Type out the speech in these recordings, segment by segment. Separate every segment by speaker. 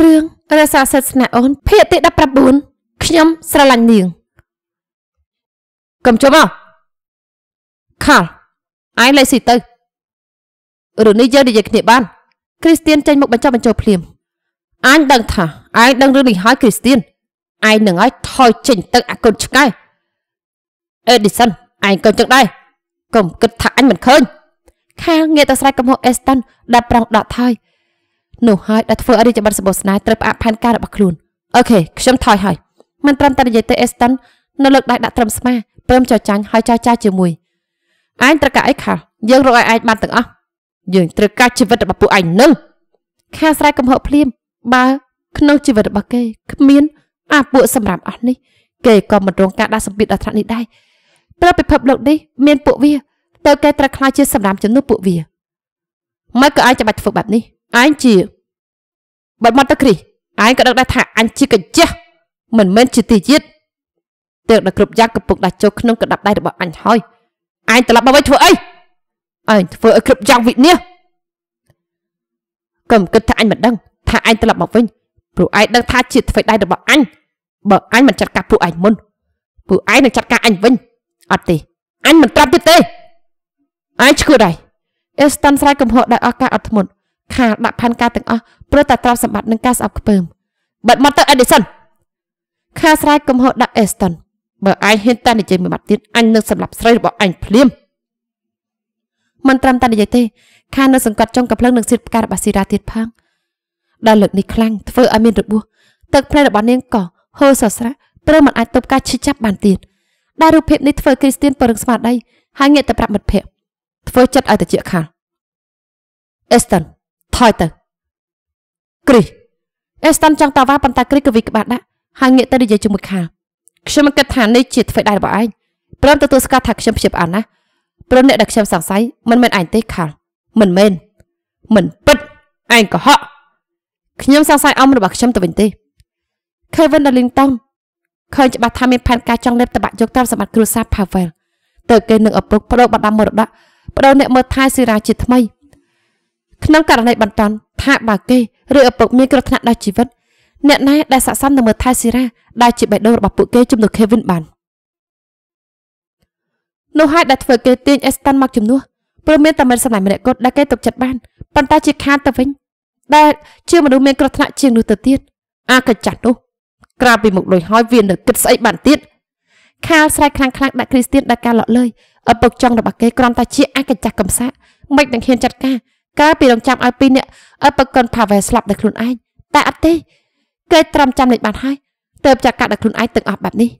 Speaker 1: រឿងរសាសិទ្ធស្នាអូនភាគទី19ខ្ញុំស្រឡាញ់នាងកុំជុំអោខលអាយលេខស៊ីទៅរឿងនេះយើងនិយាយគ្នាបានគ្រីស្ទៀនចេញមកបញ្ចប់បញ្ចោភ្លាមអញដឹងថាឯងដឹងរឿងនេះហើយគ្រីស្ទៀនឯងនឹងឲ្យថយចេញទៅអាគុណឆ្កែអេឌីសិនឯងក៏ចឹងដែរកុំគិតថាអញមិនឃើញ ខាលងាកទៅស្រែកកំហុសអេស្តិនដែលប្រងដកថយនោះហើយដែលធ្វើឲ្យរាជបិតសបោស្នេហ៍ត្រូវផ្អាកផែនការរបស់ខ្លួនអូខេខ្ញុំថយហើយមិនត្រឹមតែនិយាយទេអេស្តុននៅលើកដៃដាក់ត្រឹមស្មាព្រមចចាញ់ហើយចោចាជាមួយឯងត្រូវការអីខាយើងរកឲ្យឯងបានទាំងអស់យើងត្រូវការជីវិតរបស់ពួកឯងនឹងខាស្រែកំហកភ្លាមបើក្នុងជីវិតរបស់គេគ្មាន អាពួកសម្រាប់អស់នេះគេក៏មិនរងការដាក់សម្ពាធដល់ថ្នាក់នេះដែរព្រោះពិភពលោកនេះមានពួកវា ទៅគេត្រូវខ្លាចជា សម្រាប់ជំនួសពួកវាមិនក៏អាចច្បាច់ធ្វើបែបនេះឯងជាបាត់មាត់ទៅគ្រីសឯងក៏ដឹងដែរថាអញជាកញ្ចេះមិនមែនជាទីជាតិទើបដល់គ្រប់យ៉ាងកំពុងដាច់ចូលក្នុងកណ្ដាប់ដៃរបស់អញហើយឯងត្រឡប់មកវិញធ្វើអីឯងធ្វើឲ្យគ្រប់យ៉ាងវិនាសកុំគិតថាអញមិនដឹងថាឯងត្រឡប់មកវិញព្រោះឯងដឹងថាជាថ្មីដៃរបស់អញបើអញមិនចាត់ការពួកឯងមុន ពួកឯងនឹងចាត់ការអញវិញអត់ទេអញមិនត្រាប់ទៀតទេឯងឈឺដៃអេស្តាន់ស្រ័យកំហកដោយឱកាសអត់ធ្មត់ខាលដាក់ផែនការទាំងអស់ព្រោះតែទ្រព្យសម្បត្តិនិងការស្អប់ខ្ពើមបាត់មកទៅអេឌីសិនខាស្រែកកំហុសដាក់អេស្តុនបើឯងហ៊ានតែនិយាយមួយបាត់ទៀតអញនឹងសម្លាប់ស្រីរបស់ឯងភ្លាមមិនត្រឹមតែនិយាយទេខានៅសង្កត់ចុងកំភ្លើងនឹងសៀតផ្ការបស់ស៊ីរ៉ាទៀតផងដល់លើកនេះខ្លាំងធ្វើឲ្យមានរបួសទឹកភ្នែករបស់នាងក៏ហូរសរស្រាក់ព្រមមិនអាចទប់ការឈឺចាប់បានទៀតដែលរូបភាពនេះធ្វើគ្រីស្ទៀនពរឹងស្មារតីហើយងាកទៅប្រាប់មិត្តភ័ក្តិធ្វើចិត្តឲ្យត្រជាក់ខាលអេស្តុនថយទៅគ្រីសអេស្តាន់ចង់តវ៉ាប៉ុន្តែគ្រីសក៏វិក្បាត់ដាក់ហើយងាកទៅនិយាយជាមួយខាលខ្ញុំមិនគិតថានេះជាធ្វើដៃរបស់ឯងព្រមទទួលស្គាល់ថាខ្ញុំព្យាបអានណាព្រមអ្នកដែលខ្ញុំសង្ស័យមិនមែនឯងទេខាលមិនមែនមិនពិតឯងកុហកខ្ញុំសង្ស័យអំរបស់ខ្ញុំទៅវិញទេ Kevin Darlington ឃើញច្បាស់ថាមានផែនការចង់លេបតបាក់យកទ្រព្យសម្បត្តិគ្រួសារ Pavel ទៅគេនឹងឪពុកបដូរបដាមរតកបដូរអ្នកមើលថែសេរីជាថ្មីក្នុងករណីបន្ទាន់ថាបើគេឬឪពុកមានគ្រោះថ្នាក់ដល់ជីវិតអ្នកណាដែលស័ក្តិសមនឹងមើលថែសេរីដែលជាបេះដូងរបស់ពួកគេជំនួស Kevin បាននោះហើយដែលធ្វើគេទាញ Eston មកជំនួសព្រោះមានតែមិនសម្លាញ់ម្នាក់គត់ដែលគេទុកចិត្តបានប៉ុន្តែជាខានទៅវិញដែលជាមនុស្សមានគ្រោះថ្នាក់ជាងនោះទៅទៀតអាកញ្ចាត់នោះ ក្រៅពីមុខលុយហើយវានៅគិតស្អីបានទៀតខាលស្រែកខ្លាំងខ្លាំងដាក់គ្រីស្ទៀនដល់ការលក់លើយឪពុកចង់របស់គេគ្រាន់តែជាអាកញ្ចាស់កំសាកមិននឹងហ៊ានចាត់ការកាលពីរងចាំឲ្យពីរនាក់អបកុនផាវែស្លាប់ដោយខ្លួនឯងតែអត់ទេគេត្រាំចាំលេចបានហើយទើបចាក់កាត់ដោយខ្លួនឯងទាំងអស់បែបនេះ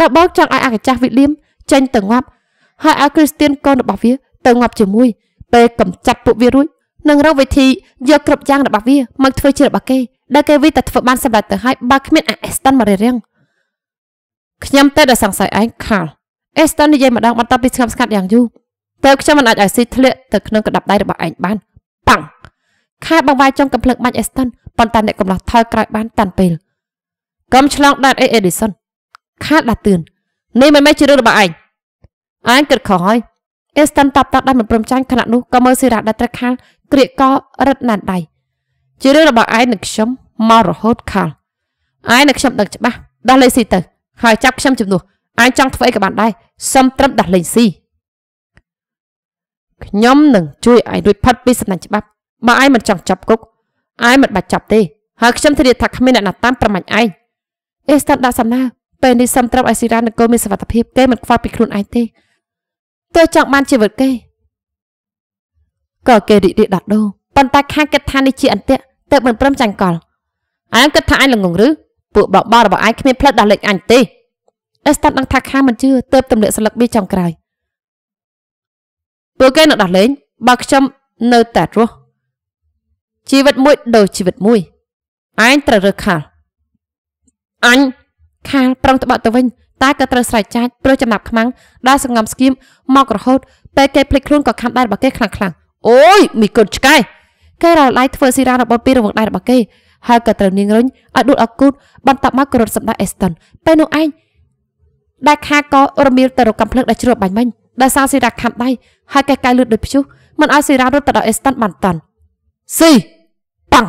Speaker 1: ដល់បងចង់ឲ្យអាកាចាស់វិលៀមចេញទៅងាប់ហើយឲ្យគ្រីស្ទៀនកូនរបស់វាទៅងាប់ជាមួយពេលកំចាត់ពួកវារួចនឹងរកវិធីយកគ្រប់យ៉ាងរបស់វាមកធ្វើជារបស់គេដែលគេវិតែធ្វើបានសម្រាប់ទៅហើយបើគ្មានអាអេស្តាន់មករារាំងខ្ញុំទៅដល់សង្ស័យឯងខាលអេស្តាន់និយាយម្ដងបន្ទាប់ពីស្ងប់ស្ងាត់យ៉ាងយូរតើខ្ញុំមិនអាចឲ្យស៊ីធ្លាក់ទៅក្នុងកដាប់ដៃរបស់ឯងបានប៉ាំងខែបងវាយចំកំភ្លើងបាញ់អេស្តុនប៉ុន្តែអ្នកកំឡោះថយក្រោយបានតាន់ពេលកុំឆ្លងដាច់អេអេឌីសុនខាតដាស់ទឿននេះមិនមែនជារឿងរបស់ឯងឯងគិតខុសហើយអេស្តុនតបតបដោយមិនព្រមចាញ់ខណៈនោះក៏មើលសេរ៉ាដែលត្រូវខាលក្រៀកករឹតណានដៃជារឿងរបស់ឯងនឹងខ្ញុំមករហូតខាលឯងនឹងខ្ញុំដឹងច្បាស់ដល់លេងស៊ីទៅហើយចាប់ខ្ញុំជំនួសឯងចង់ធ្វើអីក៏បានដែរសុំត្រឹមដាស់លេងស៊ីខ្ញុំនឹងជួយឯងរួចផុតពីសំណាញ់ច្បាប់បើឯងមិនចង់ចាប់គុកឯងមិនបាច់ចាប់ទេហើយខ្ញុំធានាថាគ្មានអ្នកណាតាមប្រមាញ់ឯងអេស្តាត់ដាក់សំណើពេលនេះសំត្រាប់ឲ្យស៊ីរ៉ានឹងកូនមានសុវត្ថិភាពគេមិនខ្វល់ពីខ្លួនឯងទេទើចង់បានជីវិតគេក៏គេរីករាយដាត់ដូរប៉ុន្តែខាងគិតថានេះជាអន្ទាក់ទៅមិនព្រមចាញ់កលអញគិតថាអញល្ងងឬពួកបបរបស់អញគ្មានផ្លិតដល់លេខអញទេអេស្តាត់នឹងថាខាងមិនជឿទើបទម្លាក់ស្លឹកប៊ីចុងក្រោយពួកគេនឹងដោះលែងបើខ្ញុំនៅតែរស់ជីវិតមួយដូចជីវិតមួយឯងត្រូវរើសខាលអញខាលប្រឹងត្បក់ទៅវិញតែក៏ត្រូវស្រែកចាច់ព្រោះចំណាប់ខ្មាំងដែលសង្ងំស្គៀមមករហូតពេលគេភ្លេចខ្លួនក៏ខំដៃរបស់គេខ្លាំងខ្លាំងអូយមីគុនឆ្កែគេរលាយធ្វើស៊ីរ៉ារបស់ពីរង្វង់ដៃរបស់គេហើយក៏ត្រូវនាងរុញឲ្យដួលអកូតបន្តមកក៏រត់សម្ដេចអេស្តុនពេលនោះឯងដែលខាក៏រមៀលទៅរកកំភ្លើងដែលជ្រួបបាញ់មិញដែលសារស៊ីរ៉ាខាំដៃហើយកេះកៅលឺដោយព្យុះមិនឲ្យសេរ៉ារត់ទៅដល់អេស្តាន់បានតាន់ស៊ីប៉ាំង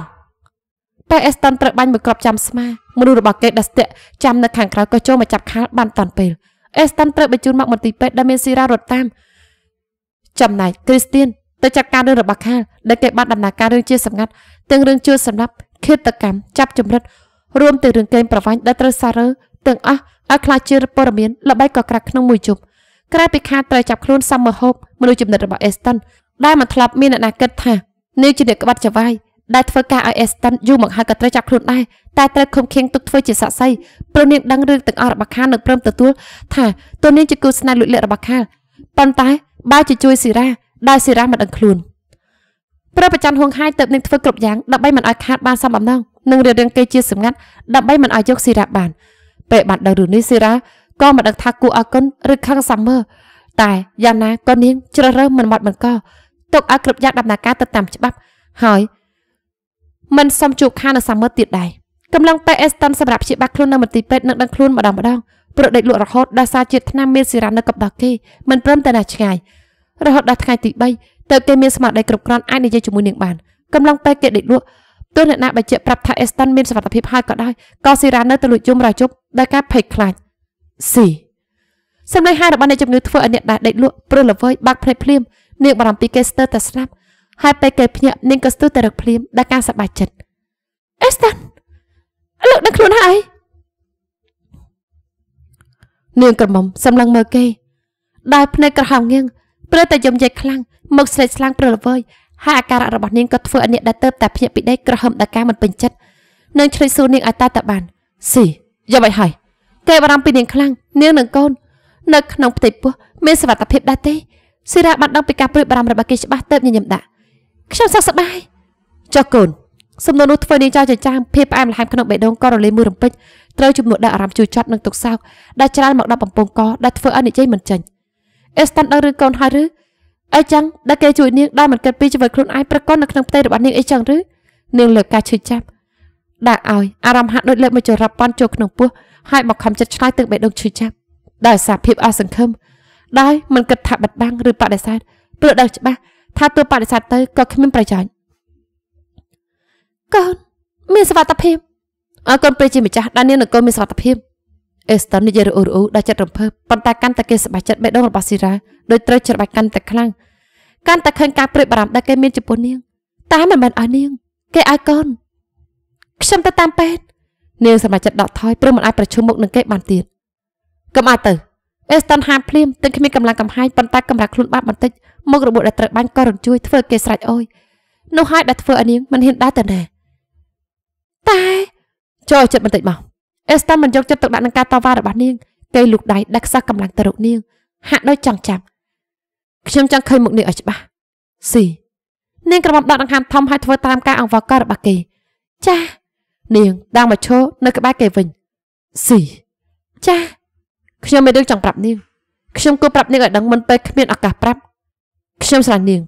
Speaker 1: តែអេស្តាន់ត្រូវបាញ់មួយគ្រាប់ចាំស្មាមនុស្សរបស់គេដាស្ទាក់ចាំនៅខាងក្រៅក៏ចូលមកចាប់ខាលបានតាន់ពេលអេស្តាន់ត្រូវបញ្ជូនមកមន្ទីរពេទ្យដែលមានសេរ៉ារត់តាមចំណែកគ្រីស្ទៀនទៅចាត់ការរឿងរបស់ខាលដែលគេបានដំណើរការរឿងជាសម្ងាត់ទាំងរឿងជួលសម្រាប់ឃាតកម្មចាប់ចម្រិត រួមទាំងរឿងកេងប្រវ័ញ្ចដែលត្រូវសាររើទាំងអស់ឲ្យខ្លាចជាព័ត៌មានល្បិចក៏ក្រាក់ក្នុងមួយជប់ក្រៅពីខាតត្រូវចាប់ខ្លួនសមហូបមនុស្សចំណិតរបស់អេស្តិនដែលមិនធ្លាប់មានអ្នកណាគិតថានាងជាអ្នកក្បត់ចវាយដែលធ្វើការឲ្យអេស្តិនយូរមកហើយក៏ត្រូវចាប់ខ្លួនដែរតែត្រូវខំខៀងទុកធ្វើជាសាក់សីព្រោះនាងដឹងរឿងទាំងអស់របស់ខានិងព្រមទទួលថាតួនាងជាគូស្នេហ៍លួចលាក់របស់ខាប៉ុន្តែបើជាជួយសេរីដោយសេរីមិនដឹងខ្លួនប្រប្រច័នហួងហាយទៅនឹងធ្វើគ្រប់យ៉ាងដើម្បីមិនឲ្យខាតបានសមបំណងនិងរៀបរៀងគេជាសម្ងាត់ដើម្បីមិនឲ្យយកសេរីបានពេលបានដឹងរឿងនេះសេរីក៏មិនដឹងថាគួរអគុណឬខឹងសាមឺតែយ៉ាងណាក៏នាងជ្រើសរើសមិនមាត់បង្កទុកឲ្យគ្រប់យ៉ាងដំណើរការទៅតាមច្បាប់ហើយមិនសុំជួបខានៅសាមឺទៀតដែរកំឡុងពេលអេស្តុនសម្រាប់ព្យាបាលខ្លួននៅមន្ទីរពេទ្យនឹងដឹងខ្លួនម្ដងម្ដងព្រោះដេកលក់រហូតដល់សារជាតិថ្នាំមានសេរ៉ានៅកបដោះគេមិនព្រមតែណាឆ្ងាយរហូតដល់ថ្ងៃទី3ទើបគេមានស្មារតីគ្រប់គ្រាន់អាចនិយាយជាមួយនាងបានកំឡុងពេលគេដេកលក់ទោះអ្នកណាបញ្ជាក់ប្រាប់ថាអេស្តុនមានសុខភាពហើយក៏ដោយក៏សេរ៉ានៅទៅលួចយំរ៉ាជប់ដោយការភ័យខ្លាច។ស៊ីសម្លេងហៅរបស់អ្នកជំងឺធ្វើឲ្យអ្នកដែលដេកលក់ព្រឺល្វើយបាក់ភ្នែកភ្លាមនាងបារម្ភពីគេស្ទើរតែស្លាប់ហើយពេលគេភ្ញាក់នាងក៏ស្ទើរតែរឹកភ្លាមដោយការសប្បាយចិត្តអេស្តានលោកដឹងខ្លួនហើយនាងក្រមុំសម្លឹងមើលគេដែលភ្នែកក្រហមងៀងព្រឺតែយំយែកខ្លាំងមកស្រេកស្លាំងព្រឺល្វើយហើយអាការៈរបស់នាងក៏ធ្វើឲ្យអ្នកដែលទៅតែភ្ញាក់ពីដេកក្រហមដោយការមិនពេញចិត្តនឹងឆ្លើយសួរនាងឲ្យតើតើបានស៊ីយ៉ាមិនហើយកែបអារម្មណ៍ពីនាងខ្លាំងនាងនិងកូននៅក្នុងផ្ទៃពោះមានសវត្ថភាពដែរទេសិរាបានដឹងពីការព្រួយបារម្ភរបស់គេច្បាស់ទៅញញឹមដាក់ខ្ញុំសោកសប្បាយចុះកូនសំណួរនោះធ្វើនាងចោលចិញ្ចាមភាពផ្អែមល្ហែមក្នុងបេះដូងក៏រលាយមួយរំពេចត្រូវជំនួសដល់អារម្មណ៍ជូរចត់និងទុក្ខសោកដែលច្រើនមកដល់បំពង់កដែលធ្វើឲ្យនិយាយមិនចេញអេស្តាន់ដឹងឬកូនហើយឬអីចឹងដែលគេជួយនាងដែលមិនគិតពីជីវិតខ្លួនឯងប្រកបនៅក្នុងផ្ទៃរបស់នាងអីចឹងឬនាងលើកការឈឺចាប់ដាក់ឲ្យអារម្មណ៍ហាក់ដូចលេបមកចរាប់ប៉ុនចូលក្នុងពោះហើយមកខំចិត្តឆ្លើយទឹកបេះដូងឈឺចាប់ដោយសារភាពអសង្ឃឹមដោយមិនគិតថាបិទបាំងឬបដិសេធព្រោះដឹងច្បាស់ថាទោះបដិសេធទៅក៏គ្មានប្រយោជន៍កូនមានសុវត្ថិភាពអើកូនពេលជាម្ចាស់ដាននាងនៅកូនមានសុវត្ថិភាពអេស្តននិយាយរអ៊ូរអ៊ូដល់ចិត្តរំភើបប៉ុន្តែកាន់តែគេសប្បាយចិត្តបេះដូងរបស់ស៊ីរ៉ាដោយត្រូវច្របាច់កាន់តែខ្លាំងកាន់តែឃើញការព្រួយបារម្ភដែលគេមានចំពោះនាងតែមិនមែនឲ្យនាង គេឲ្យកូនខ្ញុំទៅតាមពេទ្យនាងសម្រាប់ចិត្តដកថយព្រោះមិនអាចប្រជុំមុខនឹងគេបានទៀតកុំអាចទៅអេស្តុនហាមភ្លាមទឹកគ្មានកម្លាំងកំហាយប៉ុន្តែកម្រាស់ខ្លួនបានបន្តិចមុខរបួសដែលត្រូវបាញ់ក៏រញ្ជួយធ្វើគេស្រេចអើយនោះហើយដែលធ្វើឲ្យនាងមិនហ៊ានដើរទៅណាតែចូលចិត្តបន្តិចមកអេស្តុនមិនយកចិត្តទុកដាក់នឹងការតវ៉ារបស់នាងគេលូកដៃដាក់ខ្សោះកម្លាំងទៅរកនាងហាក់ដូចចង់ចាប់ខ្ញុំចង់ឃើញមុខនាងឲ្យច្បាស់ស៊ីនាងក្រមុំដកដង្ហើមធំហើយធ្វើតាមការអង្វរការរបស់គេ ចា៎នាងដើរមកឈរនៅក្បែរគេវិញស៊ីចាខ្ញុំមានរឿងចង់ប្រាប់នាង ខ្ញុំគួរប្រាប់នាងឲ្យដឹងមុនពេលគ្មានឱកាសប្រាប់ ខ្ញុំស្រឡាញ់នាង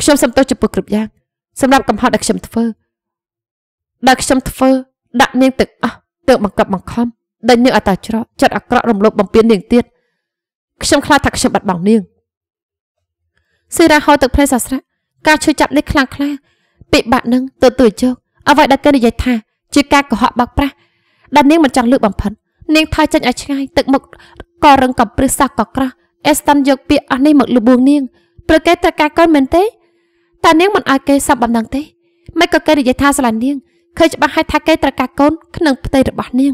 Speaker 1: ខ្ញុំ សំទោសចំពោះគ្រប់យ៉ាងសម្រាប់កំហុសដែលខ្ញុំធ្វើដែលខ្ញុំធ្វើដាក់នាងទឹកអស់ទើបបង្កប់បង្ខំដេញនាងឲ្យតាច្រកចិត្តអាក្រក់រំលោភបំពាននាងទៀតខ្ញុំខ្លាចថាខ្ញុំបាត់បង់នាងសេរ៉ាហៅទឹកភ្នែកសាស្រៈការឈឺចាប់នេះខ្លាំងខ្លាពិបាកនឹងទៅទួចជោគអ្វីដែលគេនិយាយថាជាការកុហកបាក់ប្រាស់ដែលនាងមិនចង់លើកបំផិននាងថយចេញឲ្យឆ្ងាយទឹកមុខក៏រឹងកំព្រឹសសោះក៏ក្រាស់អេស្តាន់យកពាក្យអស់នេះមកលបួងនាងប្រកែកត្រូវការកូនមែនទេតែនាងមិនឲ្យគេសັບបំណងទេមិនក៏គេនិយាយថាស្រឡាញ់នាងឃើញច្បាស់ហើយថាគេត្រូវការកូនក្នុងផ្ទៃរបស់នាង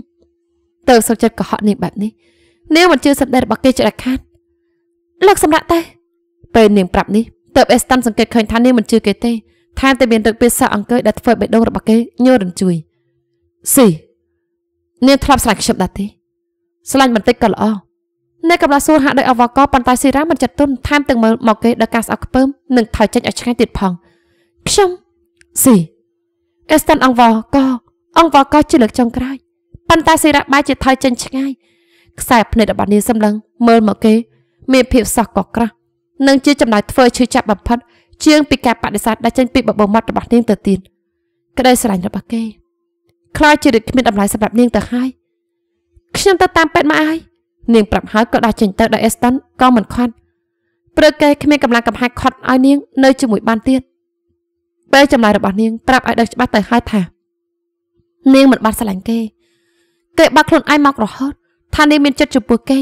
Speaker 1: ទៅសុខចិត្តកុហកនាងបែបនេះនាងមិនជឿសម្ដីរបស់គេចិត្តខាតលោកសម្រាប់ទៅពេលនាងប្រាប់នេះតើបអេស្តាន់សង្កេតឃើញថានាងមិនជឿគេទេថែមទាំងមានរឹកពីសាអង្គើដែលធ្វើឲ្យបេះដូងរបស់គេញយរញ្ជួយ។ស៊ីនាងធ្លាប់ស្រឡាញ់ខ្ញុំដែរទេស្រឡាញ់បន្តិចក៏ល្អអ្នកកំឡាសួរហាក់ដោយអវកប៉ុន្តែសេរ៉ាមិនចិត្តទុនថែមទាំងមើលមកគេដល់ការស្អប់ខ្ពើមនិងថយចេញឲ្យឆ្ងាយទៀតផងខ្ញុំស៊ីអេស្តានអង្វរកអង្វរកជាលើកចុងក្រោយប៉ុន្តែសេរ៉ាបែរជាថយចេញឆ្ងាយខ្សែ ភ្នែករបស់នាងសម្លឹង មើលមកគេមានភាពសោះក៏ក្រាស់និងជាចំណាយធ្វើឈឺចាប់បំផុតជាងពីការបដិសេធដែលចេញពីបបោមាត់របស់នាងទៅទៀតក្តីស្រឡាញ់របស់គេខ្លាចជាដូចគ្មានតម្លៃសម្រាប់នាងទៅហើយខ្ញុំទៅតាមពេទ្យមកអាយនាង ប្រាប់ហើយក៏ដាស់ចេញទៅដោយអេស្តិនក៏មិនខាត់ព្រឹកគេគ្មានកម្លាំងកំហែកខាត់ឲ្យនាង នៅជាមួយបានទៀតពេលចម្លើយរបស់នាងប្រាប់ឲ្យដឹងច្បាស់ទៅហើយថានាងមិនបានស្រឡាញ់គេ គេ បាក់ខ្លួនឯងមករហូតថានាងមានចិត្តចំពោះគេ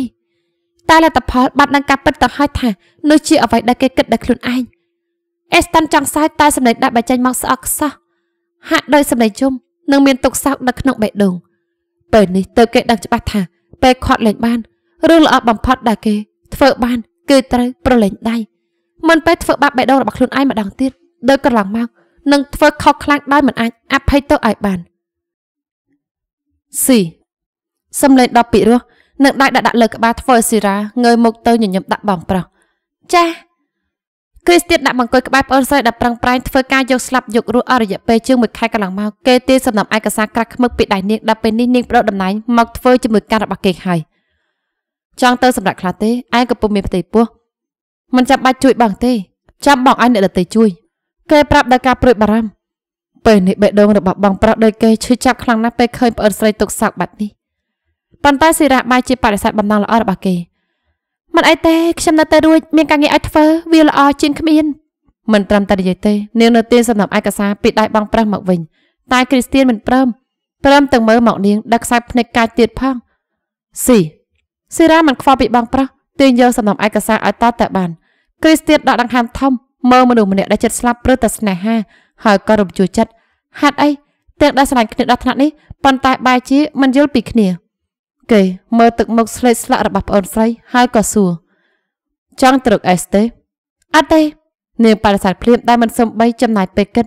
Speaker 1: តែលទ្ធផលបាត់នឹងការពិតទៅហើយថានោះជាអ្វីដែលគេគិតដល់ខ្លួនឯងអេស្តាន់ចង់សាយតែសម្លេងដាក់បញ្ចេញមកស្អកខ្សោះហាក់ដោយសម្លេងជុំនិងមានទុកសោកនៅក្នុងបេះដូងពេលនេះទៅគេដឹងច្បាស់ថា ពេលខាត់លែងបានរឿងល្អបំផុតដែលគេ ធ្វើបាន គឺត្រូវប្រលែងដៃមិនពេលធ្វើបាបបេះដូងរបស់ខ្លួនឯងម្ដងទៀតដូចកន្លងមកនឹងធ្វើខុសខ្លាំងដោយមិនអាចអភ័យទោសឲ្យបានស៊ីសំឡេងដ៏ពិរោះនឹងដៃដាក់លើក្បាលធ្វើឲ្យស៊ីរ៉ាងើយមុខទៅញញឹមដាក់បងប្រុសចាស់គ្រីស្ទៀនដាក់បង្គោលក្បែរប្អូនស្រីដែលប្រឹងប្រែងធ្វើការយកស្លាប់យករស់អស់រយៈពេលជាង1ខែកន្លងមកគេទាញសំណុំឯកសារក្រាស់ខ្មឹកពីដៃនាងដល់ពេលនេះនាងបដិតំណែងមកធ្វើជាមួយការរបស់គេហើយចង់ទៅសម្រាប់ខ្លះទេឯងកំពុងមានផ្ទៃពោះមិនចាំបាច់ជួយបងទេចាំបងឲ្យអ្នកដទៃជួយ គេប្រាប់ដល់ការព្រួយបារម្ភពេលនេះបេះដូងរបស់បងប្រុសដូចគេឈឺចាប់ខ្លាំងណាស់ពេលឃើញប្អូនស្រីទុកសោកបែបនេះប៉ុន្តែសិរះបាយជាបរិស័ទបំណងល្អរបស់គេមិនអីទេខ្ញុំនៅតែរួចមានការងារឲ្យធ្វើវាល្អជាងគ្មានមិនត្រឹមតែនិយាយទេនាងនៅទានសម្រាប់ឯកសារពីដៃបងប្រុសមកវិញតែគ្រីស្ទៀនមិនព្រមព្រមទាំងមើលមកនាងដាក់ខ្សែភ្នែកកាចទៀតផងស៊ីសេរ៉ាមិនខ្វល់ពីបងប្រុសទាញយកសំណុំឯកសារឲ្យតតតែបានគ្រីស្ទៀនដកដង្ហើមធំមើលមនុស្សម្នាក់ដែលចិត្តស្លាប់ព្រោះតែស្នេហា ហើយក៏រំជួលចិត្តហេតុអីទាំងដែលស្រឡាញ់គ្នាដល់ថ្នាក់នេះប៉ុន្តែបែរជាមិនយល់ពីគ្នាគេមើលទឹកមុខស្លេកស្លាក់របស់ប្អូនស្រីហើយក៏សួរចង់ត្រឹកអេសទេអត់ទេនាងបដិសេធភ្លាមដែលមិនសំបីចំណាយពេលគិត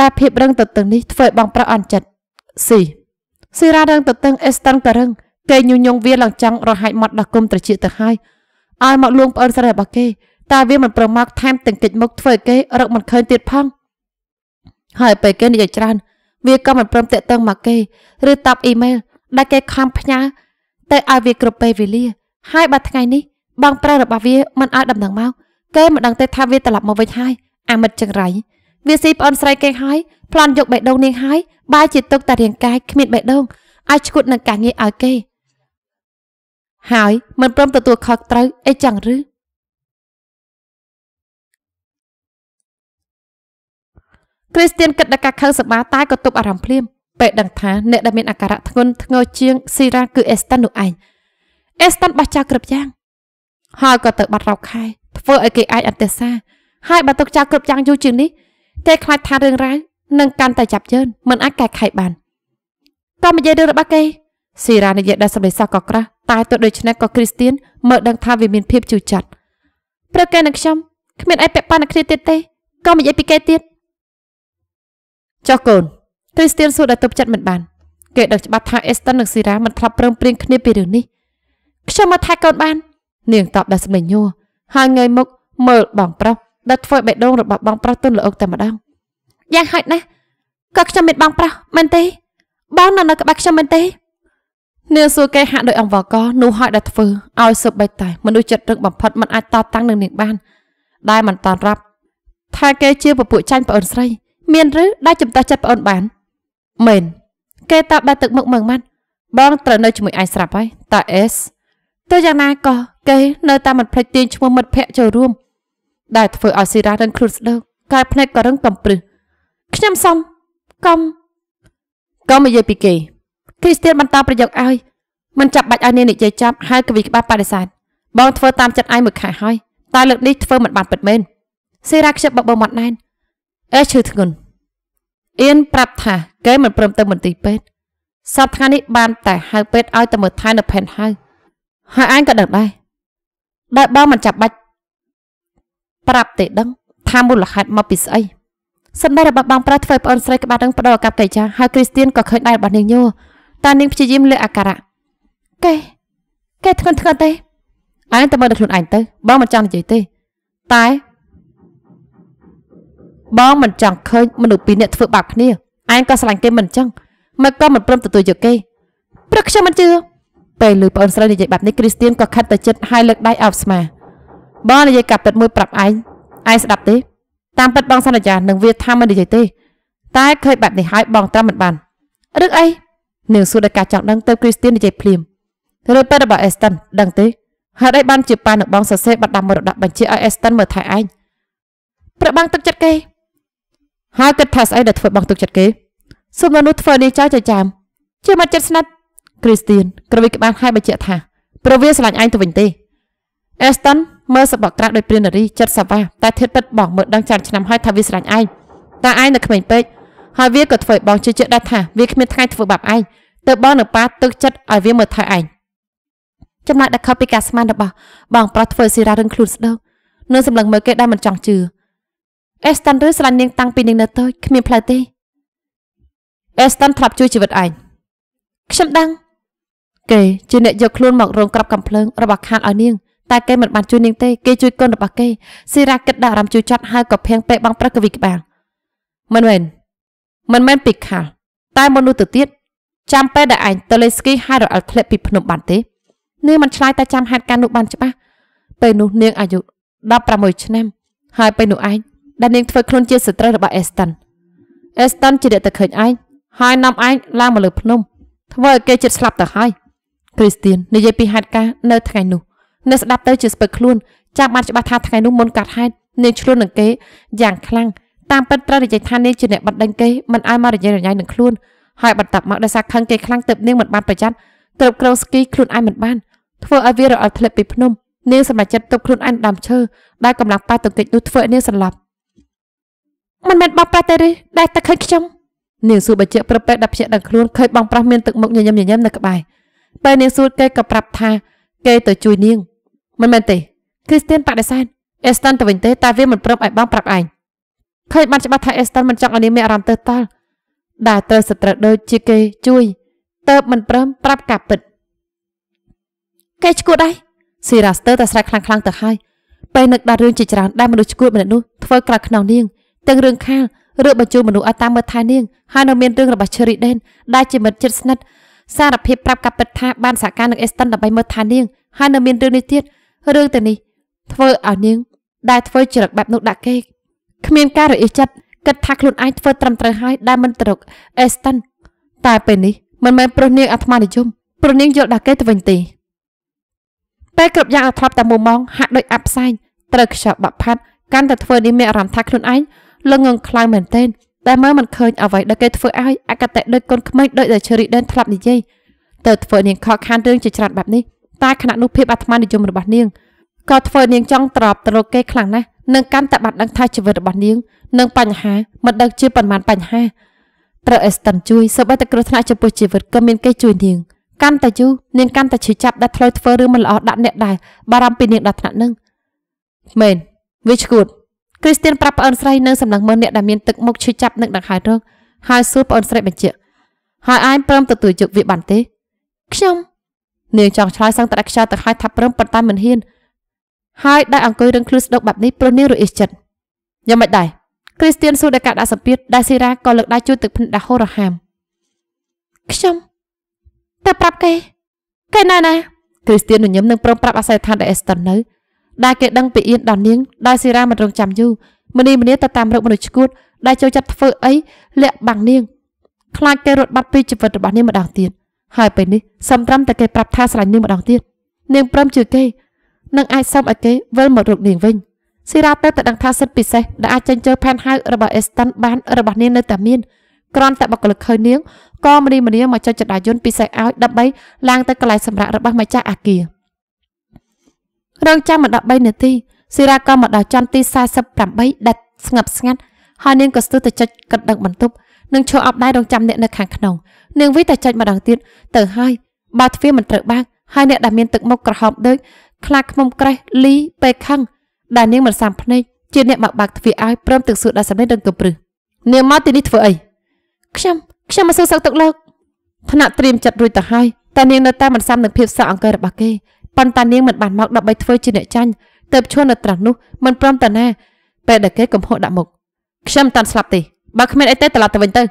Speaker 1: ដែលភាពរឹងទទឹងនេះ ធ្វើឲ្យបងប្រុសអន់ចិត្តស៊ីស៊ីរ៉ារឹងទទឹងអេសតឹងតរឹងគេញុញងវាឡើងចង់រហែកមាត់ដល់គុំត្រចៀកទៅហើយឲ្យមកលួងប្អូនស្រីរបស់គេតែវាមិនប្រមាថថែមទាំងគេចមុខធ្វើឲ្យគេរកមិនឃើញទៀតផងហើយពេលគេនិយាយច្រើនវាក៏មិនព្រមតាក់ទងមកគេឬតាប់អ៊ីមែលដែលគេខំផ្ញើទៅឲ្យវាគ្រប់ពេលវេលាហើយបើថ្ងៃនេះបងប្រុសរបស់វាមិនឲ្យដំណឹងមកគេមិនដឹងទេថាវាត្រឡប់មកវិញហើយអាមិតចឹងរៃវាស៊ីប្អូនស្រីគេហើយប្លន់យកបេះដូងនាងហើយបែរជាទុកតែរាងកាយគ្មានបេះដូងឲ្យឈួតនឹងការងារឲ្យគេហើយមិនព្រមទទួលខុសត្រូវអីចឹងឬគ្រីស្ទៀនគិតដល់ការខឹងសម្បាតែក៏ទប់អារម្មណ៍ភ្លាមពេកដឹងថាអ្នកដែលមានអាការៈធ្ងន់ធ្ងរជាងស៊ីរ៉ាគឺអេស្តិននោះឯងអេស្តិនបោះចោលគ្រប់យ៉ាងហើយក៏ទៅបាត់រក ខែធ្វើឲ្យគេអាចអន្តេសាហើយបើទុកចោលគ្រប់យ៉ាងយូរជាងនេះគេខ្លាចថារឿងរ៉ាវនឹងកាន់តែចាប់យឺនមិនអាចកែខៃបានតាមនិយាយរឿងរបស់គេសេរ៉ានិយាយដល់សម្លេងសោះក៏ក្រាស់តែទោះដូច្នេះក៏គ្រីស្ទៀនមើលដឹងថាវាមានភាពជឿចាត់ព្រឹកគេនឹងខ្ញុំគ្មានអីពាក់ប៉ាននឹងគ្នាទៀតទេក៏និយាយពីគេទៀតចុះកូនគ្រីស្ទៀនសួរដោយទប់ចិត្តមិនបានគេដឹងច្បាស់ថាអេស្តិននិងស៊ីរ៉ាមិនធ្លាប់ប្រឹងប្រែងគ្នាពីរឿងនេះខ្ញុំមកថែកូនបាន នាងតបដោយសម្លេងញ័រហើយងើយមុខមើលបងប្រុសដែលធ្វើបេះដូងរបស់បងប្រុសទន់ល្អុកតែម្ដងយ៉ាងហោចណាស់ក៏ខ្ញុំមានបងប្រុសមែនទេ បងនៅនៅក្បែរខ្ញុំមែនទេនាងសួរគេហាក់ដោយអង្វរកនោះហើយដែលធ្វើឲ្យសុបបិចតែមនុស្សចិត្តរឹកបំផុតមិនអាចតតាំងនឹងនាងបានដែលមិនតន់រាប់ថាគេជាពពួកចាញ់ប្អូនស្រីមានឬដែលចំតោះចិត្តប្អូនបានមែនគេតាប់ដាក់ទឹកមុខមើងម៉ាត់បងត្រូវនៅជាមួយឯងស្រាប់ហើយតាអេសទោះយ៉ាងណាក៏គេនៅតាមមិនភ្លេចទាញឈ្មោះមិត្តភ័ក្តិចូលរួមដែលធ្វើឲ្យសេរ៉ារឹងខ្លួនស្ដើងកាយភ្នែកក៏រឹងកំព្រឹសខ្ញុំសុំកំកំនិយាយពីគេគ្រីស្ទៀនបន្តប្រយោគឲ្យមិនចាប់បាច់ឲ្យនាងនិយាយចាប់ហើយគវិក្បាប់បដិសេធបងធ្វើតាមចិត្តឯងមួយខែហើយតែលើកនេះធ្វើមិនបានពិតមែនសេរ៉ាខ្ជិបបបមាត់ណែនអេឈឺធ្ងន់អៀនប្រាប់ថាគេមិនព្រមទៅមន្ទីរពេទ្យសប្តាហ៍នេះបានតែហៅពេទ្យឲ្យទៅមើលថែនៅផែនហៅហើយអញក៏ដឹងដែរដែលបងមិនចាប់បាច់ប្រាប់ទេដឹងថាមូលហេតុមកពីស្អីសម្ដីរបស់បងប្រុសធ្វើប្អូនស្រីក្បាលនឹងបដូរអាកប្បកិរិយាហើយគ្រីស្ទៀនក៏ឃើញដែររបស់នាងញោតែនាងព្យាយាមលើអាការៈកេកេធ្ងន់ធ្ងរទេអញទៅមើលដល់ខ្លួនឯងទៅ បងមិនចង់និយាយទេតែបងមិនចង់ឃើញមនុស្សពីរនាក់ធ្វើបាបគ្នាឯងក៏ស្រឡាញ់គេមិនចឹងមកក៏មិនព្រមទទួលយកគេព្រឹកខ្ញុំមិនជឿពេលលើប្អូនស្រីនិយាយបែបនេះគ្រីស្ទៀនក៏ខិតទៅចិត្តហើយលើកដៃអោបស្មាបងនិយាយកាប់ពិតមួយប្រាប់ឯងឯងស្ដាប់ទេតាមពិតបងសន្យានឹងវាថាមិននិយាយទេតែឃើញបែបនេះហើយបងត្រាំមិនបានរឿងអីនាងសួរដោយការចង់ដឹងទៅគ្រីស្ទៀននិយាយភ្លាមរឿងពិតរបស់អេស្តិនដឹងទេហេតុអីបានជាប៉ានឹងបងសរសេរបាត់ដាំមរតកបញ្ជាឲ្យអេស្តិនមើលថែឯងប្របាំងទឹកចិត្តគេហើយគិតថាស្អីដែលធ្វើបងទុកចិត្តគេសូមមនុស្សធ្វើនេះចោលចចាំជាមកចិត្តស្និទ្ធគ្រីស្ទៀនក្រវិក្បាលហើយបញ្ជាក់ថាព្រោះវាស្រឡាញ់ឯងទៅវិញទេអេស្តុនមើលសបកក្រាស់ដោយព្រានារីចិត្តសវ៉ាតែធៀបពិតបងមើលដឹងច្រើនឆ្នាំហើយថាវាស្រឡាញ់ឯងតែឯងនៅក្មេងពេកហើយវាក៏ធ្វើឲ្យបងជឿជាក់ដែរថា វាគ្មានថ្ងៃធ្វើបាបឯងទៅបងនៅប៉ាទឹកចិត្តឲ្យវាមើលថែឯងចំណាយដែលខុសពីការស្មានរបស់បងប្រុសធ្វើសេរីរឿងខ្លួនស្ដោកនៅសម្លឹងមើលគេដែលមិនចង់ជឿអេស្តាន់ឬស្រឡាញ់នាងតាំងពីនាងនៅតូចគ្មានផ្លូវទេអេស្តាន់ធ្លាប់ជួយជីវិតឯងខ្ញុំដឹងគេជាអ្នកយកខ្លួនមករងក្របកំភ្លើងរបស់ខានឲ្យនាងតែគេមិនបានជួយនាងទេ គេជួយកូនរបស់គេសេរ៉ាគិតដាក់អារម្មណ៍ជួយចាត់ហើយក៏ភៀងពេកបងប្រឹកកវិក្បាលមិនមែនមិនមែនពីខាលតែមនុស្សទៅទៀតចាំពេលដែលឯងទៅលេងស្គីហើយរអិលធ្លាក់ពីភ្នំបានទេនាងមិនឆ្លើយតែចាំហេតុការណ៍នោះបានច្បាស់ពេលនោះនាងអាយុ16ឆ្នាំហើយពេលនោះឯងដែលនាងធ្វើខ្លួនជាសត្រូវរបស់អេស្តិនអេស្តិនជាអ្នកទៅឃើញឯងហើយនាំឯងឡើងមកលើភ្នំធ្វើឲ្យគេជិតស្លាប់ទៅហើយគ្រីស្ទៀននិយាយពីហេតុការណ៍នៅថ្ងៃនោះនៅស្ដាប់ទៅជាស្ពឹកខ្លួនចាប់បានច្បាស់ថាថ្ងៃនោះមុនកាត់ហេតុនាងឆ្លួននឹងគេយ៉ាងខ្លាំងតាមពិតត្រូវនិយាយថានាងជាអ្នកបាត់ដេញគេមិនឲ្យមករញ៉េរញ៉ៃនឹងខ្លួនហើយបន្តមកដោយសារខឹងគេខ្លាំងទៅនាងមិនបានប្រយ័ត្នត្រូវក្រោស្គីខ្លួនឯងមិនបានធ្វើឲ្យវារអិលធ្លាក់ពីភ្នំនាងសម្រេចចិត្តទប់ខ្លួនឯងដើមឈើដែលកំឡុងប៉ះទង្គិចនោះធ្វើឲ្យនាងសន្លប់មិនមែនបងប្រាស់ទេឬដែលតែឃើញខ្ញុំនាងសួរបញ្ជាក់ប្រពេតដល់ភ្ញាក់ដល់ខ្លួនឃើញបងប្រាស់មានទឹកមុខញញឹមញញឹមនៅក្បែរពេលនាងសួរគេក៏ប្រាប់ថា គេទៅ ជួយនាង មិនមែនទេគ្រីស្ទៀនបដិសេធអេស្តានទៅវិញទេតែវាមិនប្រាប់ឲ្យបងប្រាប់ឯងឃើញបានច្បាស់ថាអេស្តានមិនចង់ឲ្យនាងមានអារម្មណ៍ទើសតល់ដែលត្រូវសត្រូវដូចជាគេជួយតើបមិនព្រមប្រាប់ការពិតគេឈួតដែរស៊ីរ៉ាស្ទើតែស្រែកខ្លាំងៗទៅហើយពេលនឹកដល់រឿងជាច្រើនដែលមនុស្សឈួតម្នាក់នោះធ្វើក្រៅខ្នងនាងទាំងរឿងខាលរឿងបញ្ជូនមនុស្សឲ្យតាមមើលថែនាងហើយនៅមានរឿងរបស់ Cherry Den ដែលជាមិត្តជិតស្និទ្ធសារភាពប្រាប់កាពិតថាបានសហការនឹង Eston ដើម្បីមើលថែនាងហើយនៅមានរឿងនេះទៀតរឿងទៅនេះធ្វើឲ្យនាងដែលធ្វើជ្រឹកបែបនោះដាក់គេគ្មានការរអ៊ីចិត្តគិតថាខ្លួនឯងធ្វើត្រឹមត្រូវហើយដែលមិនត្រក Eston តែពេលនេះមិនមែនប្រុសនាងអាត្មានិយមព្រោះនាងយល់ដាក់គេទៅវិញទេពេលគ្រប់យ៉ាងអធ្លាប់តែមួយម៉ងហាក់ដូចអាប់ផ្សែងត្រូវខ្យល់បាក់ផាត់កាន់តែធ្វើនេះមានអារម្មណ៍ថាខ្លួនឯងលងងខ្លៅមែនទែនតែមើលមិនឃើញអ្វីដែលគេធ្វើឲ្យអកតេដោយកូនក្មេងដោយដែលឈេរីដេនធ្លាប់និយាយទៅធ្វើនាងខកខានរឿងជាច្រើនបែបនេះតែគណៈនោះភាពអាត្មានិយមរបស់នាងក៏ធ្វើនាងចង់ត្រប់ទៅរកគេខ្លាំងណាស់នឹងកាន់តែបាត់ដឹងថាជីវិតរបស់នាងនឹងបញ្ហាមិនដឹងជាប៉ុន្មានបញ្ហាត្រូវអេស្តិនជួយសូម្បីតែគ្រោះថ្នាក់ចំពោះជីវិតក៏មានគេជួយនាងកាន់តែយូរនាងកាន់តែឈឺចាប់ដែលធ្លាប់ធ្វើរឿងមិនល្អដាក់អ្នកដែរបារម្ភពីនាងដល់ថ្នាក់នឹងមែនវាឈួតគ្រីស្ទៀនប្រាប់ប្អូនស្រីនៅសម្លឹងមើលអ្នកដែលមានទឹកមុខឈឺចាប់នឹងដង្ហើមរោគហើយសួរប្អូនស្រីបញ្ជាក់ហើយអែមព្រមទទួលយកវាបានទេខ្ញុំនាងចង់ឆ្លើយសឹងតែខ្យល់ទៅហើយថាព្រមប៉ុន្តែមិនហ៊ានហើយដែលអង្គុយរឹងខ្លួនស្ដុកបែបនេះព្រោះនាងរអ៊ីសចិត្តយ៉ាងមិនដែរគ្រីស្ទៀនសួរដល់ការដាក់សម្ពាធដែលសេរ៉ាក៏លើកដៃជួយទឹកភ្នែកដាក់ហូររហាមខ្ញុំទៅប្រាប់គេគេណែណាគ្រីស្ទៀនញញឹមនឹងព្រមប្រាប់អាស័យដ្ឋានដែលអេស្តិននៅដែលគេដឹងពីអៀនដល់នាងដោយសេរាមិនរងចាំយូរមនីមនីទៅតាមរកមនុស្សឈួតដែលចូលចិត្តធ្វើអីលាក់បាំងនាង ខ្លាចគេរត់បាត់ពីជីវិតរបស់នាងម្ដងទៀតហើយពេលនេះសំត្រាំតែគេប្រាប់ថាស្រឡាញ់នាងម្ដងទៀតនាងព្រមជឿគេនឹងអាចសុំឲ្យគេវិលមករកនាងវិញសេរាទៅតែដឹងថាសិទ្ធិពិសេសដែលអាចចិញ្ចើផែនហៅរបស់អេស្តាន់បានរបស់នាងនៅតែមានគ្រាន់តែបុគ្គលិកឃើញនាងក៏មនីមនីមកចុចចដាយន្តពិសេសឲ្យដើម្បីឡើងទៅកន្លែងសម្រាប់របស់ម្ចាស់អាគាររងចាំមក13នាទីសេរីក៏មកដល់ចន្ទទី48ដាច់ស្ងប់ស្ងាត់ហើយនាងក៏ស្ទើរតែចុចកត់ដឹងបន្ទប់នឹងឈរអប់ដៃរងចាំអ្នកនៅខាងក្នុងនាងវិញតែចុចម្ដងទៀតទៅហើយបើទ្វារមិនត្រូវបើកហើយអ្នកដែលមានទឹកមុខក្រហមដូចខ្លាឃ្មុំក្រេះលីពេខឹងដែលនាងមិនសាមភ្នែកជាអ្នកបើកបាក់ទ្វារឲ្យព្រមទាំងសួរដល់សម្លេងរឹងកំព្រឹសនាងមកទីនេះធ្វើអីខ្ញុំខ្ញុំមកសួរសឹកទុកលោកថ្នាក់ត្រៀមចិត្តរួចទៅហើយតែនាងនៅតែមិនសាមនឹងភាពសោកអង្កេះរបស់គេប៉ុន្តែនាងមិនបានមកដើម្បីធ្វើជាអ្នកចាញ់ទៅឈួននៅត្រាស់នោះមិនព្រមតាណាពេលដែលគេកំហុសដាក់មុខខ្ញុំមិនតាន់ស្លាប់ទេបើគ្មានអីទេត្រឡប់ទៅវិញទៅ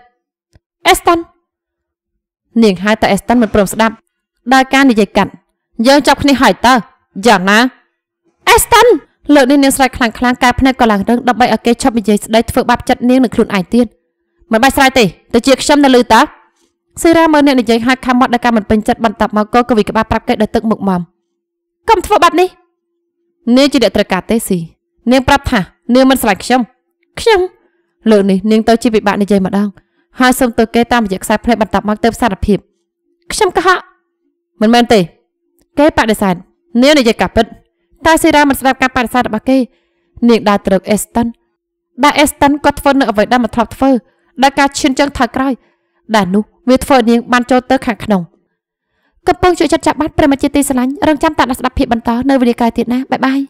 Speaker 1: អេស្តុននាងហៅតែអេស្តុនមិនព្រមស្ដាប់ដោយការ និយាយកាត់យើងចាប់គ្នាហើយតើយ៉ាងណាអេស្តុនលោកនេះនាងស្រែកខ្លាំងខ្លាំងកែភ្នែកក៏ឡើងរឹងដើម្បីឲ្យគេឈប់និយាយស្ដីធ្វើបាបចិត្តនាងនឹងខ្លួនឯងទៀតមិនបាច់ស្រែកទេទៅជាខ្ញុំនៅលើតាសេរីមើលអ្នកនិយាយហើយខំមាត់ដល់ការមិនពេញចិត្តបន្តមកក៏កវិក្បាលប្រាប់គេដល់ទឹកមុខមមកុំធ្វើបែបនេះនាងជាអ្នកត្រូវការទេស៊ីនាងប្រាប់ថានាងមិនស្រឡាញ់ខ្ញុំខ្ញុំលើកនេះនាងទៅជាពិបាកនិយាយម្ដងហើយសូមទៅគេតាមរយៈខ្សែភ្នែកបន្តមកទៅសារភាពខ្ញុំកុហកមិនមែនទេគេបដិសេធនាងនិយាយការពិតតែសេរីមិនស្ដាប់ការបដិសេធរបស់គេនាងដើរត្រឹកអេស្តិនដែលអេស្តិនក៏ធ្វើនៅអ្វីដែលមិនធ្លាប់ធ្វើដោយការឈានជើងថយក្រោយដែលនោះវាធ្វើនាងបានចូលទៅខាងក្នុងកំពុងជួយចិត្តចាប់បាត់ប្រិមត្តជាទីស្រឡាញ់រងចាំតាមដានស្ដាប់ភាពបន្តនៅវេលាក្រោយទៀតណាបាយបាយ